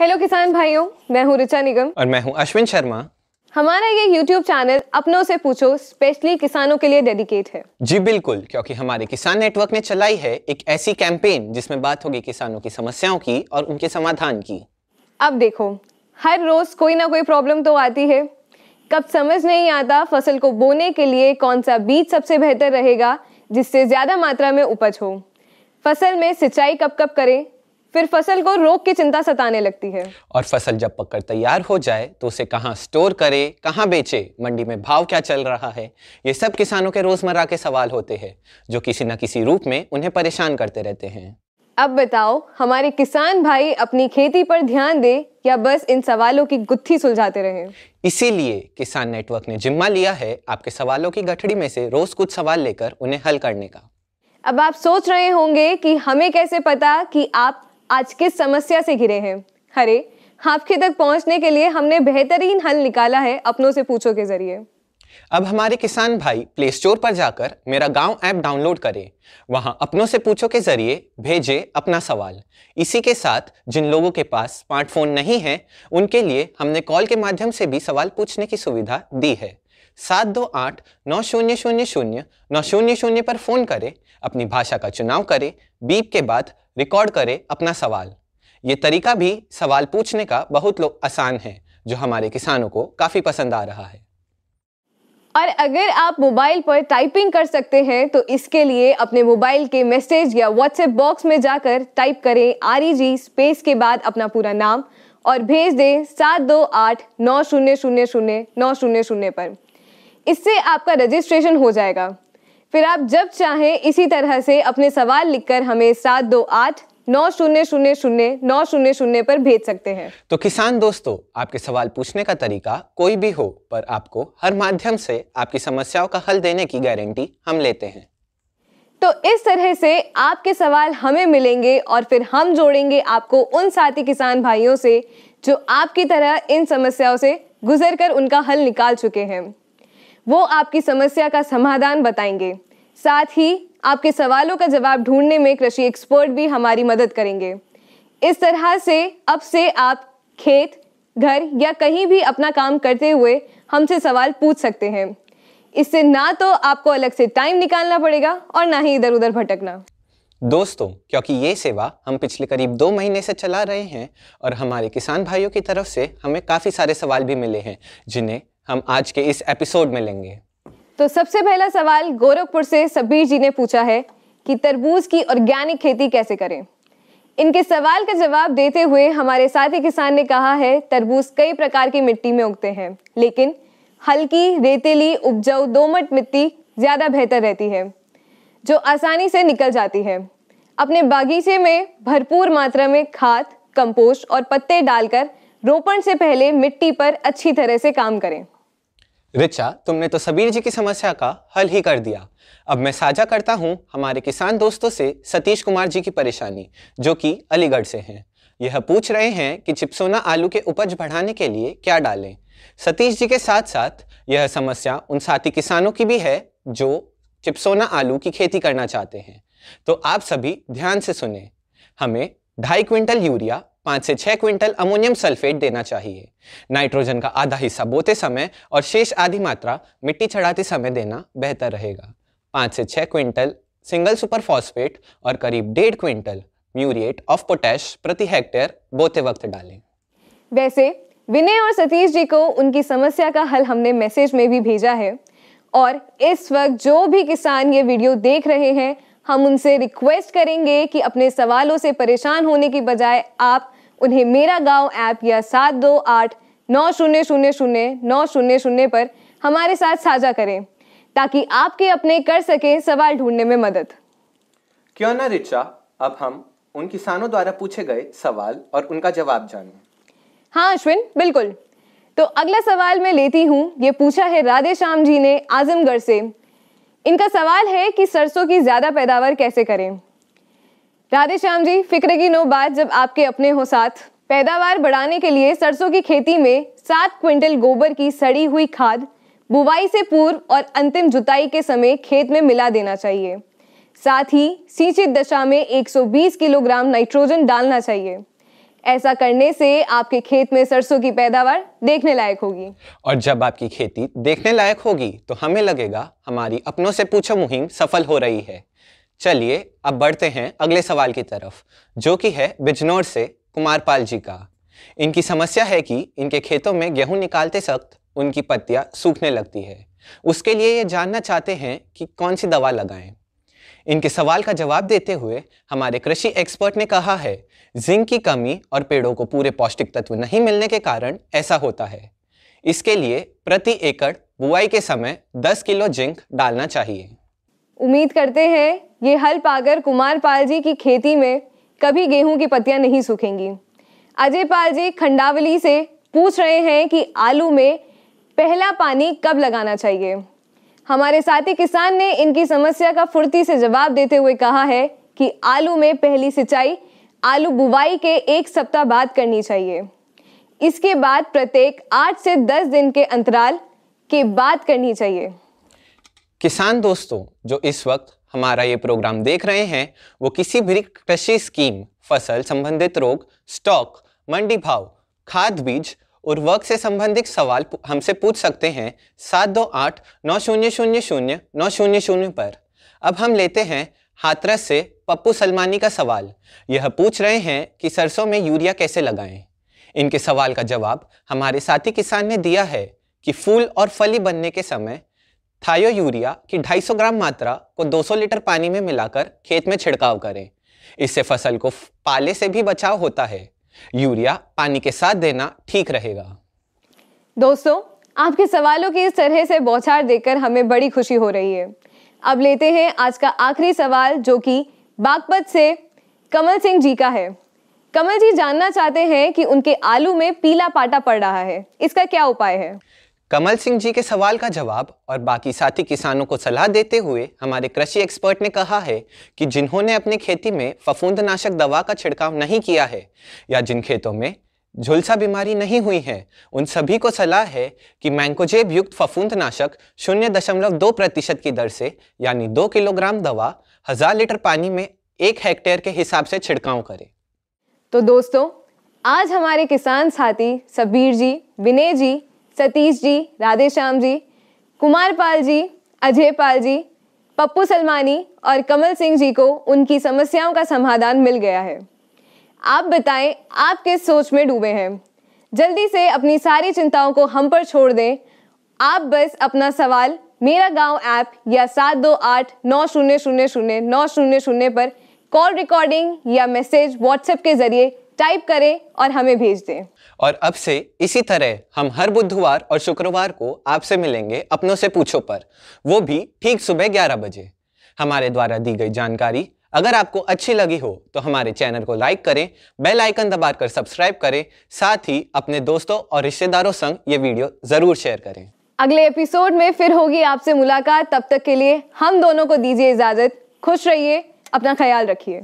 hello किसान भाइयों मैं हूं रिचा निगम और मैं हूं अश्विन शर्मा हमारा ये यूट्यूब चैनल अपनों से पूछो स्पेशली किसानों के लिए डेडिकेट है जी बिल्कुल क्योंकि हमारे किसान नेटवर्क ने चलाई है एक ऐसी कैंपेन जिसमें बात होगी किसानों की समस्याओं की और उनके समाधान की अब देखो हर रोज कोई ना कोई प्रॉब्लम तो आती है कब समझ नहीं आता फसल को बोने के लिए कौन सा बीज सबसे बेहतर रहेगा जिससे ज्यादा मात्रा में उपज हो फसल में सिंचाई कब कब करें फिर फसल को रोग की चिंता सताने लगती है और फसल जब पककर तैयार हो जाए तो उसे कहाँ स्टोर करे कहाँ बेचे मंडी में भाव क्या चल रहा है ये सब किसानों के रोजमर्रा के सवाल होते हैं जो किसी न किसी रूप में उन्हें परेशान करते रहते हैं अब बताओ हमारे किसान भाई अपनी खेती पर ध्यान दे या बस इन सवालों की गुत्थी सुलझाते रहे इसीलिए किसान नेटवर्क ने जिम्मा लिया है आपके सवालों की गठड़ी में से रोज कुछ सवाल लेकर उन्हें हल करने का अब आप सोच रहे होंगे कि हमें कैसे पता कि आप आज किस समस्या से घिरे हैं हरे आपके तक पहुंचने के लिए हमने बेहतरीन हल निकाला है अपनों से पूछो के जरिए अब हमारे किसान भाई प्ले स्टोर पर जाकर मेरा गांव ऐप डाउनलोड करें वहां अपनों से पूछो के जरिए भेजे अपना सवाल इसी के साथ जिन लोगों के पास स्मार्टफोन नहीं है उनके लिए हमने कॉल के माध्यम से भी सवाल पूछने की सुविधा दी है सात दो आठ नौ शून्य शून्य शून्य नौ शून्य शून्य पर फोन करें अपनी भाषा का चुनाव करें बीप के बाद रिकॉर्ड करें अपना सवाल ये तरीका भी सवाल पूछने का बहुत लोग आसान है जो हमारे किसानों को काफ़ी पसंद आ रहा है और अगर आप मोबाइल पर टाइपिंग कर सकते हैं तो इसके लिए अपने मोबाइल के मैसेज या व्हाट्सएप बॉक्स में जाकर टाइप करें आर जी स्पेस के बाद अपना पूरा नाम और भेज दें सात दो आठ नौ शून्य शून्य शून्य नौ शून्य शून्य पर इससे आपका रजिस्ट्रेशन हो जाएगा फिर आप जब चाहें इसी तरह से अपने सवाल लिखकर हमें सात दो आठ नौ शून्य शून्य शून्य नौ शून्य शून्य पर भेज सकते हैं तो किसान दोस्तों आपके सवाल पूछने का तरीका कोई भी हो पर आपको हर माध्यम से आपकी समस्याओं का हल देने की गारंटी हम लेते हैं तो इस तरह से आपके सवाल हमें मिलेंगे और फिर हम जोड़ेंगे आपको उन साथी किसान भाइयों से जो आपकी तरह इन समस्याओं से गुजर कर उनका हल निकाल चुके हैं वो आपकी समस्या का समाधान बताएंगे साथ ही आपके सवालों का जवाब ढूंढने में कृषि एक्सपर्ट भी हमारी मदद करेंगे इस तरह से अब से आप खेत घर या कहीं भी अपना काम करते हुए हमसे सवाल पूछ सकते हैं इससे ना तो आपको अलग से टाइम निकालना पड़ेगा और ना ही इधर उधर भटकना दोस्तों क्योंकि ये सेवा हम पिछले करीब दो महीने से चला रहे हैं और हमारे किसान भाइयों की तरफ से हमें काफ़ी सारे सवाल भी मिले हैं जिन्हें हम आज के इस एपिसोड में लेंगे तो सबसे पहला सवाल गोरखपुर से सब्बीर जी ने पूछा है कि तरबूज की ऑर्गेनिक खेती कैसे करें इनके सवाल का जवाब देते हुए हमारे साथी किसान ने कहा है तरबूज कई प्रकार की मिट्टी में उगते हैं लेकिन हल्की रेतीली उपजाऊ दोमट मिट्टी ज़्यादा बेहतर रहती है जो आसानी से निकल जाती है अपने बागीचे में भरपूर मात्रा में खाद कंपोस्ट और पत्ते डालकर रोपण से पहले मिट्टी पर अच्छी तरह से काम करें रिचा तुमने तो सबीर जी की समस्या का हल ही कर दिया अब मैं साझा करता हूँ हमारे किसान दोस्तों से सतीश कुमार जी की परेशानी जो कि अलीगढ़ से हैं यह पूछ रहे हैं कि चिप्सोना आलू के उपज बढ़ाने के लिए क्या डालें सतीश जी के साथ साथ यह समस्या उन साथी किसानों की भी है जो चिप्सोना आलू की खेती करना चाहते हैं तो आप सभी ध्यान से सुने हमें ढाई क्विंटल यूरिया पाँच से छः क्विंटल अमोनियम सल्फेट देना चाहिए नाइट्रोजन का आधा हिस्सा बोते समय और शेष आधी मात्रा मिट्टी चढ़ाते समय देना बेहतर रहेगा पाँच से छः क्विंटल सिंगल सुपर फॉस्फेट और करीब डेढ़ क्विंटल म्यूरिएट ऑफ पोटैश प्रति हेक्टेयर बोते वक्त डालें वैसे विनय और सतीश जी को उनकी समस्या का हल हमने मैसेज में भी भेजा है और इस वक्त जो भी किसान ये वीडियो देख रहे हैं हम उनसे रिक्वेस्ट करेंगे कि अपने सवालों से परेशान होने की बजाय आप उन्हें मेरा गांव ऐप या सात दो आठ नौ शून्य शून्य शून्य नौ शून्य शून्य पर हमारे साथ साझा करें ताकि आपके अपने कर सकें सवाल ढूंढने में मदद क्यों ना रिचा अब हम उन किसानों द्वारा पूछे गए सवाल और उनका जवाब जानें हाँ अश्विन बिल्कुल तो अगला सवाल मैं लेती हूँ ये पूछा है राधे श्याम जी ने आजमगढ़ से इनका सवाल है कि सरसों की ज़्यादा पैदावार कैसे करें राधे श्याम जी फिक्र की नो बात जब आपके अपने हो साथ पैदावार बढ़ाने के लिए सरसों की खेती में सात क्विंटल गोबर की सड़ी हुई खाद बुवाई से पूर्व और अंतिम जुताई के समय खेत में मिला देना चाहिए साथ ही सिंचित दशा में 120 किलोग्राम नाइट्रोजन डालना चाहिए ऐसा करने से आपके खेत में सरसों की पैदावार देखने लायक होगी और जब आपकी खेती देखने लायक होगी तो हमें लगेगा हमारी अपनों से पूछो मुहिम सफल हो रही है चलिए अब बढ़ते हैं अगले सवाल की तरफ जो कि है बिजनौर से कुमार पाल जी का इनकी समस्या है कि इनके खेतों में गेहूं निकालते वक्त उनकी पत्तियां सूखने लगती है उसके लिए ये जानना चाहते हैं कि कौन सी दवा लगाएं इनके सवाल का जवाब देते हुए हमारे कृषि एक्सपर्ट ने कहा है जिंक की कमी और पेड़ों को पूरे पौष्टिक तत्व नहीं मिलने के कारण ऐसा होता है इसके लिए प्रति एकड़ बुआई के समय 10 किलो जिंक डालना चाहिए उम्मीद करते हैं ये हल पाकर कुमार पाल जी की खेती में कभी गेहूं की पत्तियां नहीं सूखेंगी अजय पाल जी खंडावली से पूछ रहे हैं कि आलू में पहला पानी कब लगाना चाहिए हमारे साथी किसान ने इनकी समस्या का फुर्ती से जवाब देते हुए कहा है कि आलू में पहली सिंचाई आलू बुवाई के एक सप्ताह बाद करनी चाहिए इसके बाद प्रत्येक आठ से दस दिन के अंतराल के बाद करनी चाहिए किसान दोस्तों जो इस वक्त हमारा ये प्रोग्राम देख रहे हैं वो किसी भी कृषि स्कीम फसल संबंधित रोग स्टॉक मंडी भाव खाद बीज उर्वरक से संबंधित सवाल हमसे पूछ सकते हैं सात दो आठ नौ शून्य शून्य शून्य नौ शून्य शून्य पर अब हम लेते हैं हाथरस से पप्पू सलमानी का सवाल यह पूछ रहे हैं कि सरसों में यूरिया कैसे लगाएं इनके सवाल का जवाब हमारे साथी किसान ने दिया है कि फूल और फली बनने के समय थायो यूरिया की 250 ग्राम मात्रा को 200 लीटर पानी में मिलाकर खेत में छिड़काव करें इससे फसल को पाले से भी बचाव होता है यूरिया पानी के साथ देना ठीक रहेगा दोस्तों आपके सवालों की इस तरह से बौछार देकर हमें बड़ी खुशी हो रही है अब लेते हैं आज का आखिरी सवाल जो कि बागपत से कमल सिंह जी का है कमल जी जानना चाहते हैं कि उनके आलू में पीला पाटा पड़ रहा है इसका क्या उपाय है कमल सिंह जी के सवाल का जवाब और बाकी साथी किसानों को सलाह देते हुए हमारे कृषि एक्सपर्ट ने कहा है कि जिन्होंने अपने खेती में फफूंदनाशक दवा का छिड़काव नहीं किया है या जिन खेतों में झुलसा बीमारी नहीं हुई है उन सभी को सलाह है कि मैंकोजेब युक्त फफूंदनाशक शून्य दशमलव दो प्रतिशत की दर से यानी दो किलोग्राम दवा हजार लीटर पानी में एक हेक्टेयर के हिसाब से छिड़काव करें तो दोस्तों आज हमारे किसान साथी सबीर जी विनय जी सतीश जी राधेश्याम जी कुमार पाल जी अजय पाल जी पप्पू सलमानी और कमल सिंह जी को उनकी समस्याओं का समाधान मिल गया है आप बताएं आप किस सोच में डूबे हैं जल्दी से अपनी सारी चिंताओं को हम पर छोड़ दें आप बस अपना सवाल मेरा गांव ऐप या सात दो आठ नौ शून्य शून्य शून्य नौ शून्य शून्य पर कॉल रिकॉर्डिंग या मैसेज व्हाट्सएप के जरिए टाइप करें और हमें भेज दें और अब से इसी तरह हम हर बुधवार और शुक्रवार को आपसे मिलेंगे अपनों से पूछो पर वो भी ठीक सुबह ग्यारह बजे हमारे द्वारा दी गई जानकारी अगर आपको अच्छी लगी हो तो हमारे चैनल को लाइक करें बेल आइकन दबाकर सब्सक्राइब करें साथ ही अपने दोस्तों और रिश्तेदारों संग ये वीडियो जरूर शेयर करें अगले एपिसोड में फिर होगी आपसे मुलाकात तब तक के लिए हम दोनों को दीजिए इजाजत खुश रहिए अपना ख्याल रखिए